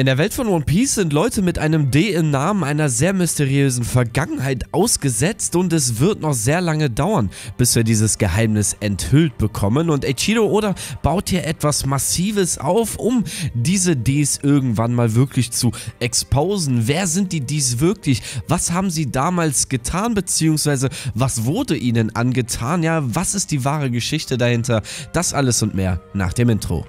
In der Welt von One Piece sind Leute mit einem D im Namen einer sehr mysteriösen Vergangenheit ausgesetzt und es wird noch sehr lange dauern, bis wir dieses Geheimnis enthüllt bekommen und Eiichiro Oda baut hier etwas Massives auf, um diese Ds irgendwann mal wirklich zu exposen. Wer sind die Ds wirklich? Was haben sie damals getan beziehungsweise was wurde ihnen angetan? Ja, was ist die wahre Geschichte dahinter? Das alles und mehr nach dem Intro.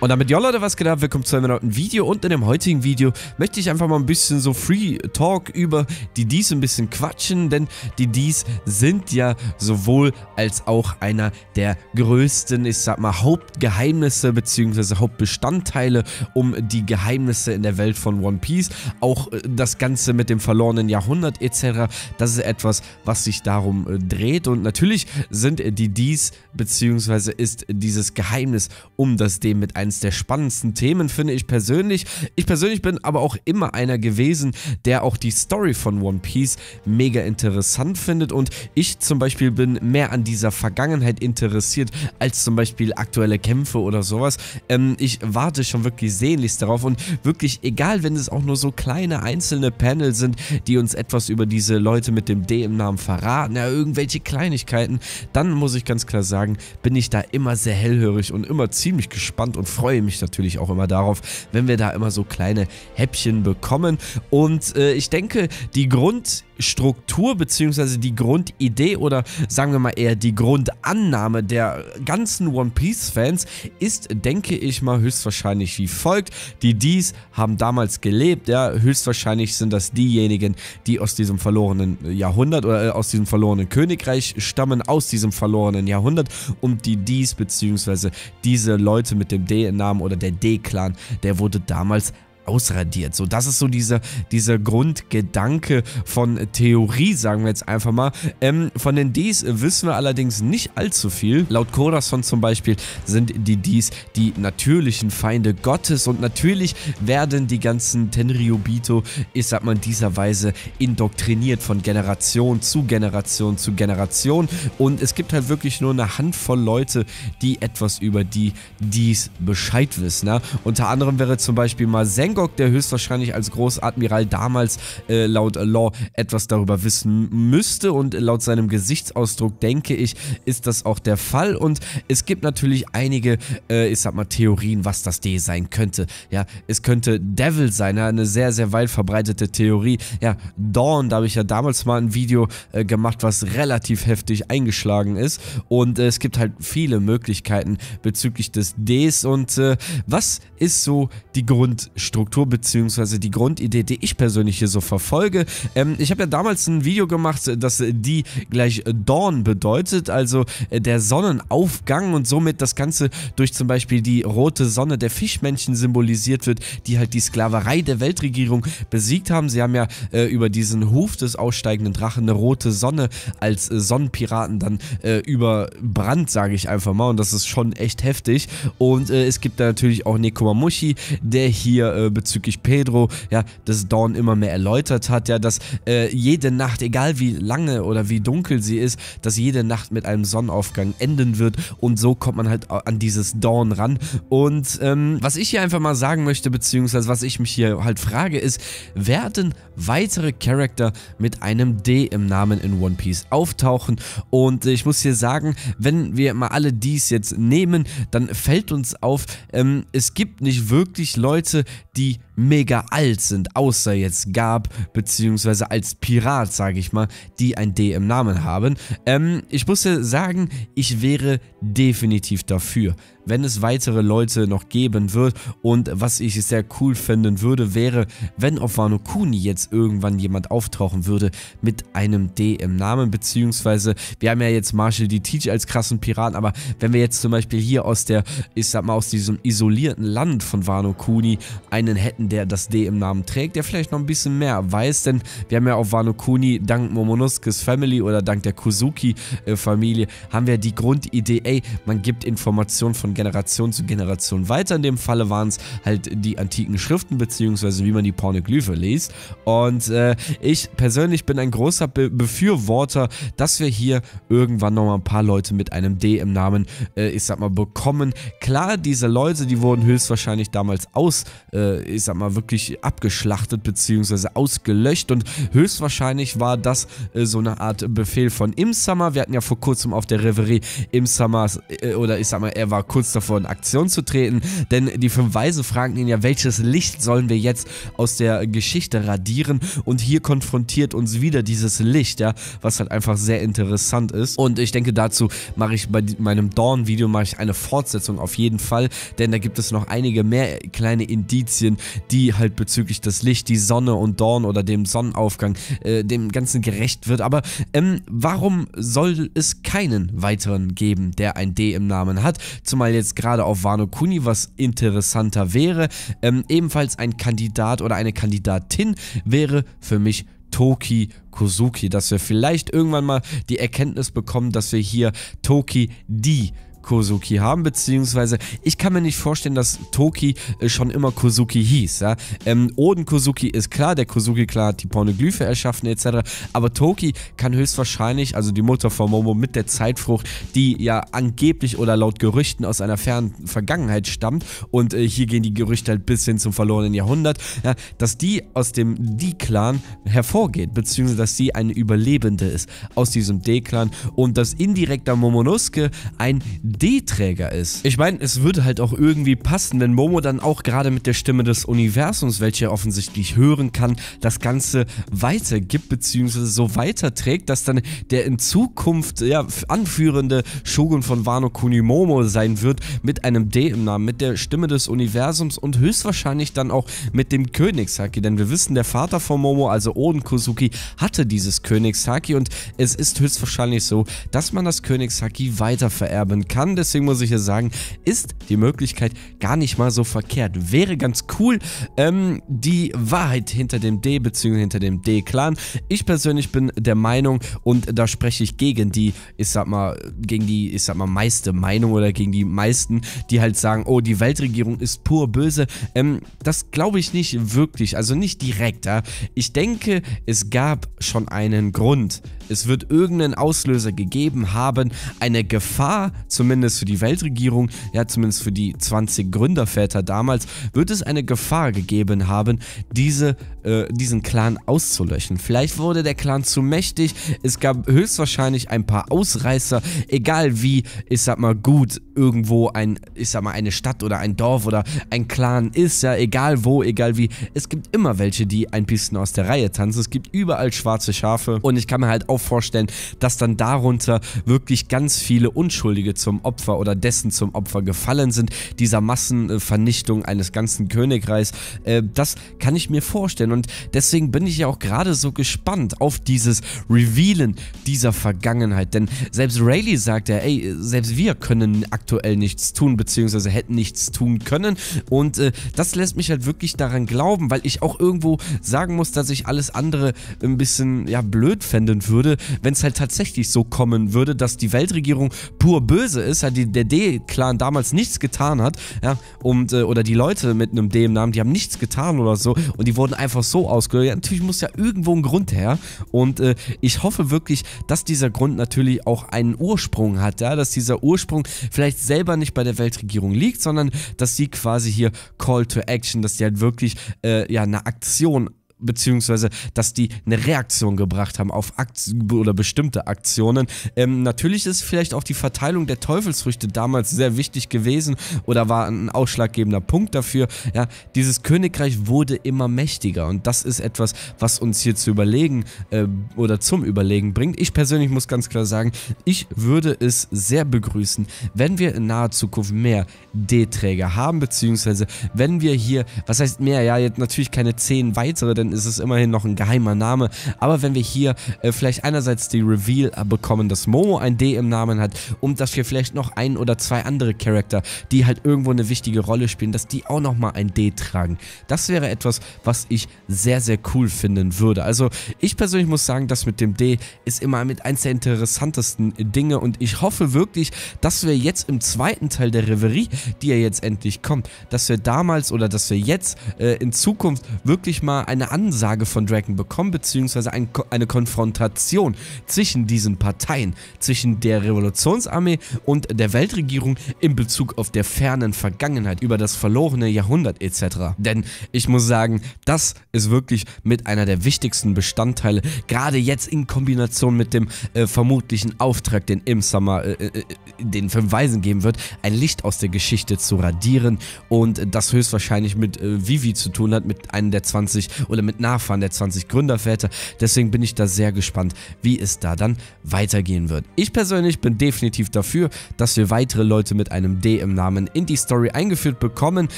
Und damit ihr Leute was geht ab, willkommen zu einem neuen Video und in dem heutigen Video möchte ich einfach mal ein bisschen so Free Talk über die Dies ein bisschen quatschen, denn die Dies sind ja sowohl als auch einer der größten, ich sag mal, Hauptgeheimnisse bzw. Hauptbestandteile um die Geheimnisse in der Welt von One Piece. Auch äh, das Ganze mit dem verlorenen Jahrhundert etc. Das ist etwas, was sich darum äh, dreht und natürlich sind äh, die Dies bzw. ist dieses Geheimnis um das dem mit einem eines der spannendsten Themen, finde ich persönlich. Ich persönlich bin aber auch immer einer gewesen, der auch die Story von One Piece mega interessant findet und ich zum Beispiel bin mehr an dieser Vergangenheit interessiert als zum Beispiel aktuelle Kämpfe oder sowas. Ähm, ich warte schon wirklich sehnlichst darauf und wirklich egal, wenn es auch nur so kleine einzelne Panels sind, die uns etwas über diese Leute mit dem D im Namen verraten, ja, irgendwelche Kleinigkeiten, dann muss ich ganz klar sagen, bin ich da immer sehr hellhörig und immer ziemlich gespannt und freue mich natürlich auch immer darauf, wenn wir da immer so kleine Häppchen bekommen. Und äh, ich denke, die Grundstruktur bzw. die Grundidee oder sagen wir mal eher die Grundannahme der ganzen One Piece Fans ist, denke ich mal, höchstwahrscheinlich wie folgt. Die Dies haben damals gelebt, ja, höchstwahrscheinlich sind das diejenigen, die aus diesem verlorenen Jahrhundert oder äh, aus diesem verlorenen Königreich stammen, aus diesem verlorenen Jahrhundert und die Dies bzw. diese Leute mit dem D ihren Namen oder der D-Clan, der wurde damals ausradiert. So, das ist so dieser, dieser Grundgedanke von Theorie, sagen wir jetzt einfach mal. Ähm, von den Ds wissen wir allerdings nicht allzu viel. Laut Corazon zum Beispiel sind die Ds die natürlichen Feinde Gottes und natürlich werden die ganzen Tenryubito, ich sag mal in dieser Weise, indoktriniert von Generation zu Generation zu Generation und es gibt halt wirklich nur eine Handvoll Leute, die etwas über die Ds Bescheid wissen. Ne? Unter anderem wäre zum Beispiel mal Sengo Magog, der höchstwahrscheinlich als Großadmiral damals äh, laut Law etwas darüber wissen müsste und laut seinem Gesichtsausdruck denke ich, ist das auch der Fall und es gibt natürlich einige, äh, ich sag mal, Theorien, was das D sein könnte. Ja, es könnte Devil sein, ja, eine sehr, sehr weit verbreitete Theorie. Ja, Dawn, da habe ich ja damals mal ein Video äh, gemacht, was relativ heftig eingeschlagen ist und äh, es gibt halt viele Möglichkeiten bezüglich des Ds und äh, was ist so die Grundstruktur? Struktur beziehungsweise die Grundidee, die ich persönlich hier so verfolge. Ähm, ich habe ja damals ein Video gemacht, dass die gleich Dawn bedeutet, also äh, der Sonnenaufgang und somit das Ganze durch zum Beispiel die rote Sonne der Fischmännchen symbolisiert wird, die halt die Sklaverei der Weltregierung besiegt haben. Sie haben ja äh, über diesen Huf des aussteigenden Drachen eine rote Sonne als Sonnenpiraten dann äh, überbrannt, sage ich einfach mal. Und das ist schon echt heftig. Und äh, es gibt da natürlich auch Nekomamushi, der hier ähm, äh, bezüglich Pedro, ja, dass Dawn immer mehr erläutert hat, ja, dass äh, jede Nacht, egal wie lange oder wie dunkel sie ist, dass jede Nacht mit einem Sonnenaufgang enden wird und so kommt man halt an dieses Dawn ran. Und ähm, was ich hier einfach mal sagen möchte, beziehungsweise was ich mich hier halt frage, ist, werden weitere Charakter mit einem D im Namen in One Piece auftauchen? Und äh, ich muss hier sagen, wenn wir mal alle dies jetzt nehmen, dann fällt uns auf, ähm, es gibt nicht wirklich Leute, die die mega alt sind, außer jetzt Gab, beziehungsweise als Pirat, sage ich mal, die ein D im Namen haben. Ähm, ich muss ja sagen, ich wäre definitiv dafür, wenn es weitere Leute noch geben wird und was ich sehr cool finden würde, wäre, wenn auf Wano Kuni jetzt irgendwann jemand auftauchen würde mit einem D im Namen, beziehungsweise wir haben ja jetzt Marshall D. Teach als krassen Piraten, aber wenn wir jetzt zum Beispiel hier aus der, ich sag mal, aus diesem isolierten Land von Wano Kuni einen hätten, der das D im Namen trägt, der vielleicht noch ein bisschen mehr weiß, denn wir haben ja auf Wano Kuni dank Momonosuke's Family oder dank der Kuzuki-Familie haben wir die Grundidee, ey, man gibt Informationen von Generation zu Generation weiter. In dem Falle waren es halt die antiken Schriften, beziehungsweise wie man die Pornoglyphe liest. Und äh, ich persönlich bin ein großer Be Befürworter, dass wir hier irgendwann nochmal ein paar Leute mit einem D im Namen, äh, ich sag mal, bekommen. Klar, diese Leute, die wurden höchstwahrscheinlich damals aus, äh, ich sag sag mal, wirklich abgeschlachtet bzw. ausgelöscht und höchstwahrscheinlich war das äh, so eine Art Befehl von Im Summer. Wir hatten ja vor kurzem auf der Reverie Im Summer, äh, oder ich sag mal, er war kurz davor in Aktion zu treten, denn die fünf Weise fragten ihn ja, welches Licht sollen wir jetzt aus der Geschichte radieren und hier konfrontiert uns wieder dieses Licht, ja, was halt einfach sehr interessant ist und ich denke dazu mache ich bei meinem Dawn-Video mache ich eine Fortsetzung auf jeden Fall, denn da gibt es noch einige mehr kleine Indizien, die halt bezüglich des Licht, die Sonne und Dorn oder dem Sonnenaufgang, äh, dem Ganzen gerecht wird. Aber ähm, warum soll es keinen weiteren geben, der ein D im Namen hat? Zumal jetzt gerade auf Wano Kuni was interessanter wäre. Ähm, ebenfalls ein Kandidat oder eine Kandidatin wäre für mich Toki Kozuki, dass wir vielleicht irgendwann mal die Erkenntnis bekommen, dass wir hier Toki die Kozuki haben, beziehungsweise ich kann mir nicht vorstellen, dass Toki äh, schon immer Kozuki hieß. Ja? Ähm, Oden Kozuki ist klar, der Kozuki klar hat die Pornoglyphe erschaffen etc. Aber Toki kann höchstwahrscheinlich, also die Mutter von Momo mit der Zeitfrucht, die ja angeblich oder laut Gerüchten aus einer fernen Vergangenheit stammt und äh, hier gehen die Gerüchte halt bis hin zum verlorenen Jahrhundert, ja, dass die aus dem D-Clan hervorgeht, beziehungsweise dass sie eine Überlebende ist aus diesem D-Clan und dass indirekter Momonosuke ein D-Träger ist. Ich meine, es würde halt auch irgendwie passen, wenn Momo dann auch gerade mit der Stimme des Universums, welche er offensichtlich hören kann, das Ganze weitergibt, beziehungsweise so weiterträgt, dass dann der in Zukunft ja, anführende Shogun von Wano Kunimomo sein wird, mit einem D im Namen, mit der Stimme des Universums und höchstwahrscheinlich dann auch mit dem Königshaki, denn wir wissen, der Vater von Momo, also Oden Kozuki, hatte dieses Königshaki und es ist höchstwahrscheinlich so, dass man das Königshaki vererben kann kann. Deswegen muss ich ja sagen, ist die Möglichkeit gar nicht mal so verkehrt. Wäre ganz cool, ähm, die Wahrheit hinter dem D bzw. hinter dem D-Clan. Ich persönlich bin der Meinung und da spreche ich gegen die, ich sag mal, gegen die, ich sag mal, meiste Meinung oder gegen die meisten, die halt sagen, oh, die Weltregierung ist pur böse. Ähm, das glaube ich nicht wirklich, also nicht direkt. Ja? Ich denke, es gab schon einen Grund. Es wird irgendeinen Auslöser gegeben haben, eine Gefahr, zumindest zumindest für die Weltregierung, ja zumindest für die 20 Gründerväter damals, wird es eine Gefahr gegeben haben, diese, äh, diesen Clan auszulöschen. Vielleicht wurde der Clan zu mächtig, es gab höchstwahrscheinlich ein paar Ausreißer, egal wie, ich sag mal, gut irgendwo ein, ich sag mal, eine Stadt oder ein Dorf oder ein Clan ist, ja, egal wo, egal wie. Es gibt immer welche, die ein bisschen aus der Reihe tanzen. Es gibt überall schwarze Schafe und ich kann mir halt auch vorstellen, dass dann darunter wirklich ganz viele Unschuldige zum Opfer oder dessen zum Opfer gefallen sind, dieser Massenvernichtung eines ganzen Königreichs. Äh, das kann ich mir vorstellen und deswegen bin ich ja auch gerade so gespannt auf dieses Revealen dieser Vergangenheit, denn selbst Rayleigh sagt ja, ey, selbst wir können aktuell nichts tun, beziehungsweise hätten nichts tun können und äh, das lässt mich halt wirklich daran glauben, weil ich auch irgendwo sagen muss, dass ich alles andere ein bisschen, ja, blöd fänden würde, wenn es halt tatsächlich so kommen würde, dass die Weltregierung pur böse ist ist, halt die, der D-Clan damals nichts getan hat, ja, und, äh, oder die Leute mit einem D Namen, die haben nichts getan oder so und die wurden einfach so ausgelöst. Ja, natürlich muss ja irgendwo ein Grund her und äh, ich hoffe wirklich, dass dieser Grund natürlich auch einen Ursprung hat, ja, dass dieser Ursprung vielleicht selber nicht bei der Weltregierung liegt, sondern dass sie quasi hier Call to Action, dass die halt wirklich äh, ja eine Aktion beziehungsweise dass die eine Reaktion gebracht haben auf Akt oder bestimmte Aktionen. Ähm, natürlich ist vielleicht auch die Verteilung der Teufelsfrüchte damals sehr wichtig gewesen oder war ein ausschlaggebender Punkt dafür. Ja, dieses Königreich wurde immer mächtiger und das ist etwas, was uns hier zu überlegen äh, oder zum Überlegen bringt. Ich persönlich muss ganz klar sagen, ich würde es sehr begrüßen, wenn wir in naher Zukunft mehr D-Träger haben, beziehungsweise wenn wir hier, was heißt mehr, ja, jetzt natürlich keine zehn weitere, denn ist es immerhin noch ein geheimer Name. Aber wenn wir hier äh, vielleicht einerseits die Reveal äh, bekommen, dass Momo ein D im Namen hat und dass wir vielleicht noch ein oder zwei andere Charakter, die halt irgendwo eine wichtige Rolle spielen, dass die auch nochmal ein D tragen. Das wäre etwas, was ich sehr, sehr cool finden würde. Also ich persönlich muss sagen, das mit dem D ist immer mit eins der interessantesten Dinge und ich hoffe wirklich, dass wir jetzt im zweiten Teil der Reverie, die ja jetzt endlich kommt, dass wir damals oder dass wir jetzt äh, in Zukunft wirklich mal eine andere Ansage von Draken bekommen, beziehungsweise ein, eine Konfrontation zwischen diesen Parteien, zwischen der Revolutionsarmee und der Weltregierung in Bezug auf der fernen Vergangenheit, über das verlorene Jahrhundert etc. Denn ich muss sagen, das ist wirklich mit einer der wichtigsten Bestandteile, gerade jetzt in Kombination mit dem äh, vermutlichen Auftrag, den im Sommer äh, äh, äh den Verweisen geben wird, ein Licht aus der Geschichte zu radieren und das höchstwahrscheinlich mit äh, Vivi zu tun hat, mit einem der 20 oder mit mit Nachfahren der 20 Gründerväter. Deswegen bin ich da sehr gespannt, wie es da dann weitergehen wird. Ich persönlich bin definitiv dafür, dass wir weitere Leute mit einem D im Namen in die Story eingeführt bekommen.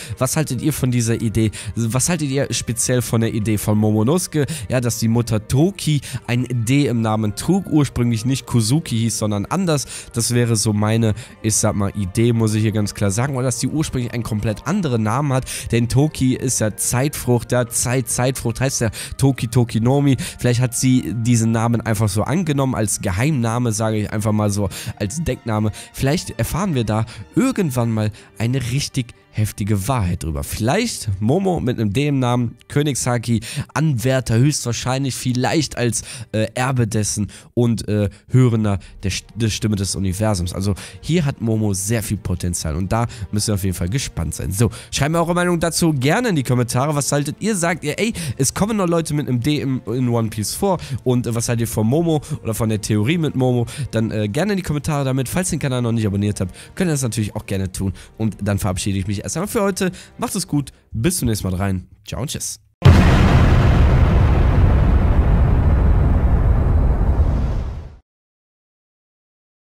Was haltet ihr von dieser Idee? Was haltet ihr speziell von der Idee von Momonosuke? Ja, dass die Mutter Toki ein D im Namen trug, ursprünglich nicht Kuzuki hieß, sondern anders. Das wäre so meine, ich sag mal, Idee, muss ich hier ganz klar sagen. Oder dass die ursprünglich einen komplett anderen Namen hat, denn Toki ist ja Zeitfrucht, ja, Zeit, Zeitfrucht heißt der Toki Toki Nomi. Vielleicht hat sie diesen Namen einfach so angenommen als Geheimname, sage ich einfach mal so, als Deckname. Vielleicht erfahren wir da irgendwann mal eine richtig heftige Wahrheit drüber. Vielleicht Momo mit einem D-Namen, Königshaki, Anwärter höchstwahrscheinlich, vielleicht als äh, Erbe dessen und äh, Hörender der, der, Stimme des Universums. Also hier hat Momo sehr viel Potenzial und da müssen wir auf jeden Fall gespannt sein. So, schreibt mir eure Meinung dazu gerne in die Kommentare. Was haltet ihr? Sagt ihr, ey, es kommen noch Leute mit einem D im, in One Piece vor und äh, was haltet ihr von Momo oder von der Theorie mit Momo? Dann äh, gerne in die Kommentare damit. Falls ihr den Kanal noch nicht abonniert habt, könnt ihr das natürlich auch gerne tun und dann verabschiede ich mich erst einmal für heute. Macht es gut. Bis zum nächsten Mal rein. Ciao und tschüss.